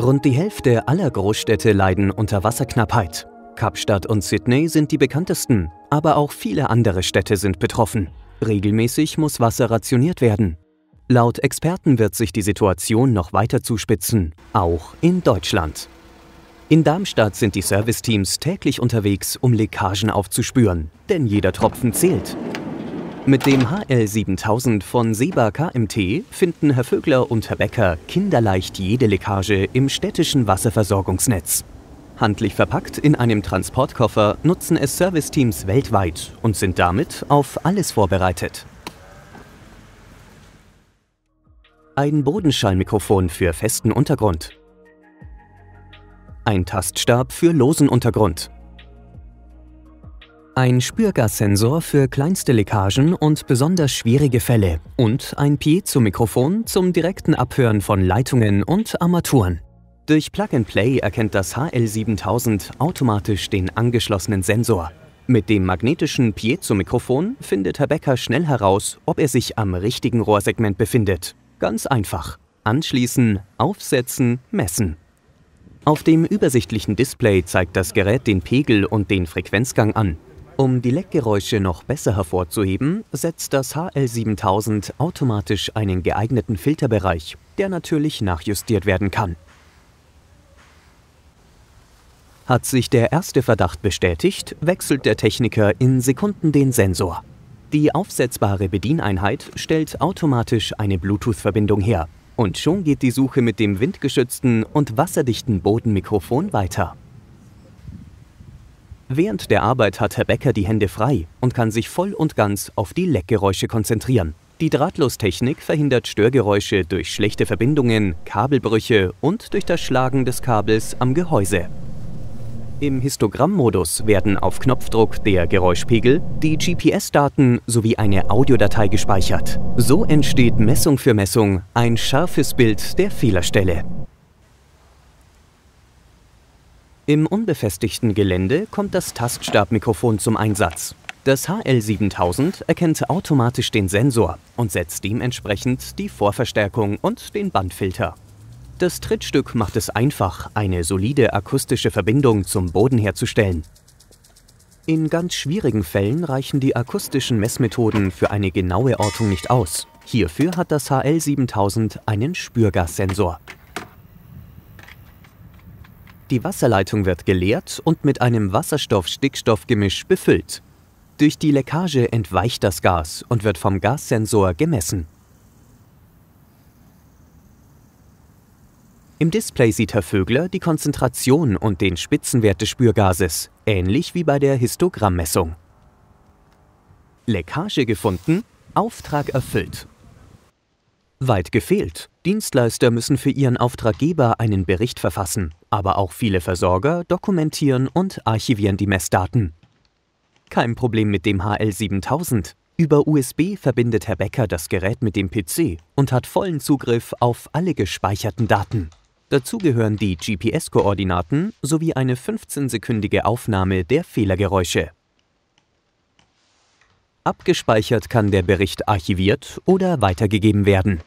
Rund die Hälfte aller Großstädte leiden unter Wasserknappheit. Kapstadt und Sydney sind die bekanntesten, aber auch viele andere Städte sind betroffen. Regelmäßig muss Wasser rationiert werden. Laut Experten wird sich die Situation noch weiter zuspitzen, auch in Deutschland. In Darmstadt sind die Serviceteams täglich unterwegs, um Leckagen aufzuspüren, denn jeder Tropfen zählt. Mit dem HL7000 von Seba KMT finden Herr Vögler und Herr Becker kinderleicht jede Leckage im städtischen Wasserversorgungsnetz. Handlich verpackt in einem Transportkoffer nutzen es Serviceteams weltweit und sind damit auf alles vorbereitet. Ein Bodenschallmikrofon für festen Untergrund. Ein Taststab für losen Untergrund ein Spürgassensor für kleinste Leckagen und besonders schwierige Fälle und ein Piezo-Mikrofon zum direkten Abhören von Leitungen und Armaturen. Durch Plug and Play erkennt das HL7000 automatisch den angeschlossenen Sensor. Mit dem magnetischen Piezo-Mikrofon findet Herr Becker schnell heraus, ob er sich am richtigen Rohrsegment befindet. Ganz einfach. Anschließen, aufsetzen, messen. Auf dem übersichtlichen Display zeigt das Gerät den Pegel und den Frequenzgang an. Um die Leckgeräusche noch besser hervorzuheben, setzt das HL7000 automatisch einen geeigneten Filterbereich, der natürlich nachjustiert werden kann. Hat sich der erste Verdacht bestätigt, wechselt der Techniker in Sekunden den Sensor. Die aufsetzbare Bedieneinheit stellt automatisch eine Bluetooth-Verbindung her. Und schon geht die Suche mit dem windgeschützten und wasserdichten Bodenmikrofon weiter. Während der Arbeit hat Herr Becker die Hände frei und kann sich voll und ganz auf die Leckgeräusche konzentrieren. Die Drahtlostechnik verhindert Störgeräusche durch schlechte Verbindungen, Kabelbrüche und durch das Schlagen des Kabels am Gehäuse. Im Histogramm-Modus werden auf Knopfdruck der Geräuschpegel, die GPS-Daten sowie eine Audiodatei gespeichert. So entsteht Messung für Messung ein scharfes Bild der Fehlerstelle. Im unbefestigten Gelände kommt das Taststabmikrofon zum Einsatz. Das HL7000 erkennt automatisch den Sensor und setzt dementsprechend die Vorverstärkung und den Bandfilter. Das Trittstück macht es einfach, eine solide akustische Verbindung zum Boden herzustellen. In ganz schwierigen Fällen reichen die akustischen Messmethoden für eine genaue Ortung nicht aus. Hierfür hat das HL7000 einen Spürgassensor. Die Wasserleitung wird geleert und mit einem Wasserstoff-Stickstoff-Gemisch befüllt. Durch die Leckage entweicht das Gas und wird vom Gassensor gemessen. Im Display sieht Herr Vögler die Konzentration und den Spitzenwert des Spürgases, ähnlich wie bei der Histogrammmessung. Leckage gefunden, Auftrag erfüllt. Weit gefehlt. Dienstleister müssen für ihren Auftraggeber einen Bericht verfassen aber auch viele Versorger dokumentieren und archivieren die Messdaten. Kein Problem mit dem HL7000. Über USB verbindet Herr Becker das Gerät mit dem PC und hat vollen Zugriff auf alle gespeicherten Daten. Dazu gehören die GPS-Koordinaten sowie eine 15-sekündige Aufnahme der Fehlergeräusche. Abgespeichert kann der Bericht archiviert oder weitergegeben werden.